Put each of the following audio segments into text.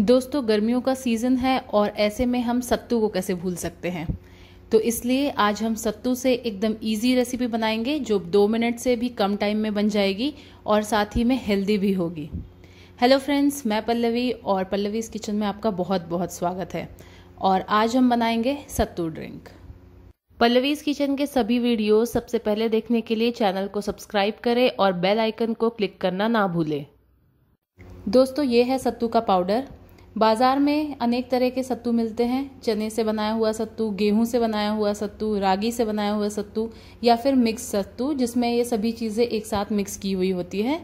दोस्तों गर्मियों का सीज़न है और ऐसे में हम सत्तू को कैसे भूल सकते हैं तो इसलिए आज हम सत्तू से एकदम इजी रेसिपी बनाएंगे जो दो मिनट से भी कम टाइम में बन जाएगी और साथ ही में हेल्दी भी होगी हेलो फ्रेंड्स मैं पल्लवी और पल्लवीज़ किचन में आपका बहुत बहुत स्वागत है और आज हम बनाएंगे सत्तू ड्रिंक पल्लवीज किचन के सभी वीडियो सबसे पहले देखने के लिए चैनल को सब्सक्राइब करें और बेल आइकन को क्लिक करना ना भूलें दोस्तों ये है सत्तू का पाउडर बाज़ार में अनेक तरह के सत्तू मिलते हैं चने से बनाया हुआ सत्तू गेहूं से बनाया हुआ सत्तू रागी से बनाया हुआ सत्तू या फिर मिक्स सत्तू जिसमें ये सभी चीज़ें एक साथ मिक्स की हुई होती है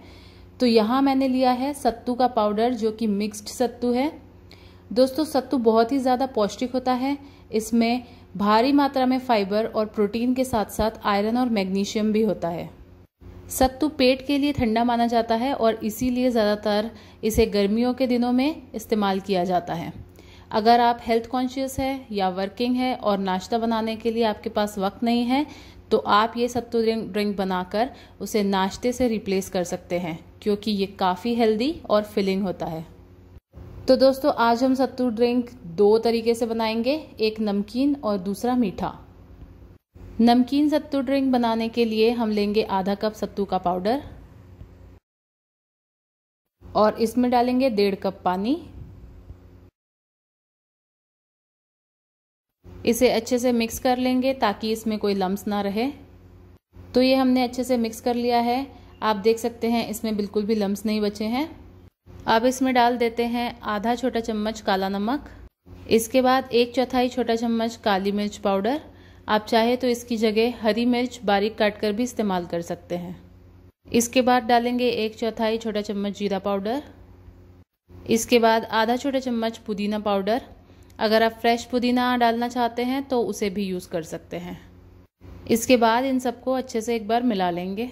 तो यहाँ मैंने लिया है सत्तू का पाउडर जो कि मिक्स्ड सत्तू है दोस्तों सत्तू बहुत ही ज़्यादा पौष्टिक होता है इसमें भारी मात्रा में फाइबर और प्रोटीन के साथ साथ आयरन और मैग्नीशियम भी होता है सत्तू पेट के लिए ठंडा माना जाता है और इसीलिए ज़्यादातर इसे गर्मियों के दिनों में इस्तेमाल किया जाता है अगर आप हेल्थ कॉन्शियस है या वर्किंग है और नाश्ता बनाने के लिए आपके पास वक्त नहीं है तो आप ये सत्तू ड्रिंक बनाकर उसे नाश्ते से रिप्लेस कर सकते हैं क्योंकि ये काफ़ी हेल्दी और फिलिंग होता है तो दोस्तों आज हम सत्तू ड्रिंक दो तरीके से बनाएंगे एक नमकीन और दूसरा मीठा नमकीन सत्तू ड्रिंक बनाने के लिए हम लेंगे आधा कप सत्तू का पाउडर और इसमें डालेंगे डेढ़ कप पानी इसे अच्छे से मिक्स कर लेंगे ताकि इसमें कोई लम्स ना रहे तो ये हमने अच्छे से मिक्स कर लिया है आप देख सकते हैं इसमें बिल्कुल भी लम्स नहीं बचे हैं अब इसमें डाल देते हैं आधा छोटा चम्मच काला नमक इसके बाद एक चौथाई छोटा चम्मच काली मिर्च पाउडर आप चाहे तो इसकी जगह हरी मिर्च बारीक काट कर भी इस्तेमाल कर सकते हैं इसके बाद डालेंगे एक चौथाई छोटा चम्मच जीरा पाउडर इसके बाद आधा छोटा चम्मच पुदीना पाउडर अगर आप फ्रेश पुदीना डालना चाहते हैं तो उसे भी यूज़ कर सकते हैं इसके बाद इन सबको अच्छे से एक बार मिला लेंगे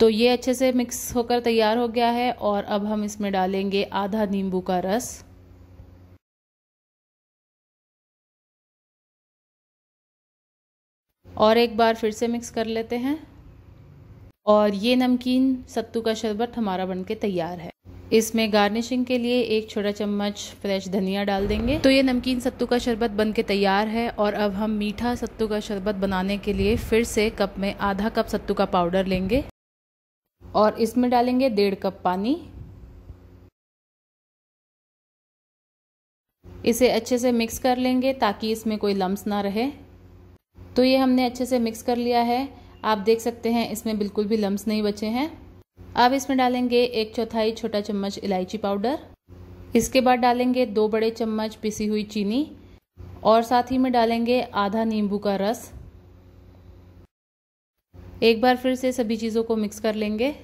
तो ये अच्छे से मिक्स होकर तैयार हो गया है और अब हम इसमें डालेंगे आधा नींबू का रस और एक बार फिर से मिक्स कर लेते हैं और ये नमकीन सत्तू का शरबत हमारा बनके तैयार है इसमें गार्निशिंग के लिए एक छोटा चम्मच फ्रेश धनिया डाल देंगे तो ये नमकीन सत्तू का शरबत बन के तैयार है और अब हम मीठा सत्तू का शरबत बनाने के लिए फिर से कप में आधा कप सत्तू का पाउडर लेंगे और इसमें डालेंगे डेढ़ कप पानी इसे अच्छे से मिक्स कर लेंगे ताकि इसमें कोई लम्स ना रहे तो ये हमने अच्छे से मिक्स कर लिया है आप देख सकते हैं इसमें बिल्कुल भी लम्ब नहीं बचे हैं अब इसमें डालेंगे एक चौथाई छोटा चम्मच इलायची पाउडर इसके बाद डालेंगे दो बड़े चम्मच पिसी हुई चीनी और साथ ही में डालेंगे आधा नींबू का रस एक बार फिर से सभी चीज़ों को मिक्स कर लेंगे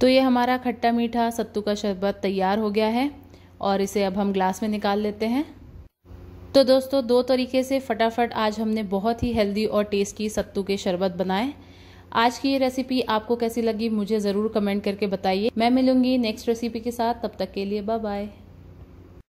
तो ये हमारा खट्टा मीठा सत्तू का शरबत तैयार हो गया है और इसे अब हम ग्लास में निकाल लेते हैं तो दोस्तों दो तरीके से फटाफट आज हमने बहुत ही हेल्दी और टेस्टी सत्तू के शरबत बनाए आज की ये रेसिपी आपको कैसी लगी मुझे ज़रूर कमेंट करके बताइए मैं मिलूंगी नेक्स्ट रेसिपी के साथ तब तक के लिए बाय बाय